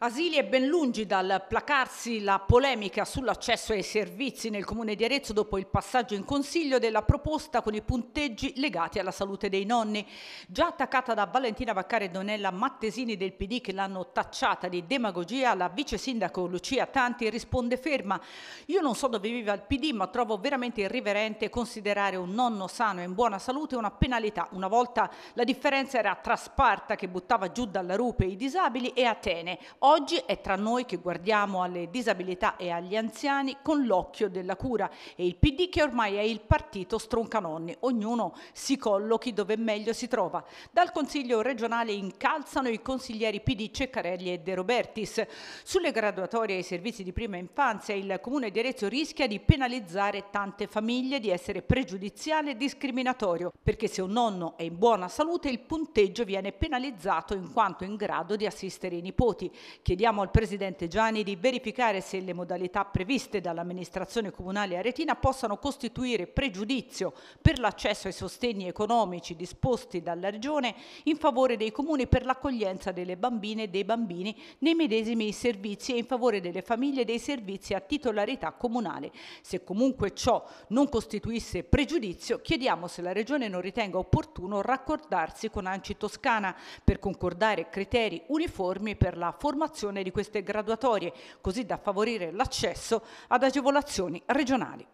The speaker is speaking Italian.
Asili è ben lungi dal placarsi la polemica sull'accesso ai servizi nel comune di Arezzo dopo il passaggio in consiglio della proposta con i punteggi legati alla salute dei nonni. Già attaccata da Valentina Vaccari e Donella Mattesini del PD che l'hanno tacciata di demagogia, la vice sindaco Lucia Tanti risponde ferma. Io non so dove viva il PD ma trovo veramente irriverente considerare un nonno sano e in buona salute una penalità. Una volta la differenza era tra Sparta che buttava giù dalla rupe i disabili e Atene. Oggi è tra noi che guardiamo alle disabilità e agli anziani con l'occhio della cura e il PD che ormai è il partito stroncanonni, ognuno si collochi dove meglio si trova. Dal Consiglio regionale incalzano i consiglieri PD Ceccarelli e De Robertis. Sulle graduatorie ai servizi di prima infanzia il Comune di Arezzo rischia di penalizzare tante famiglie, di essere pregiudiziale e discriminatorio, perché se un nonno è in buona salute il punteggio viene penalizzato in quanto in grado di assistere i nipoti. Chiediamo al Presidente Gianni di verificare se le modalità previste dall'amministrazione comunale aretina possano costituire pregiudizio per l'accesso ai sostegni economici disposti dalla Regione in favore dei comuni per l'accoglienza delle bambine e dei bambini nei medesimi servizi e in favore delle famiglie dei servizi a titolarità comunale. Se comunque ciò non costituisse pregiudizio, chiediamo se la Regione non ritenga opportuno raccordarsi con Anci Toscana per concordare criteri uniformi per la formazione formazione di queste graduatorie, così da favorire l'accesso ad agevolazioni regionali.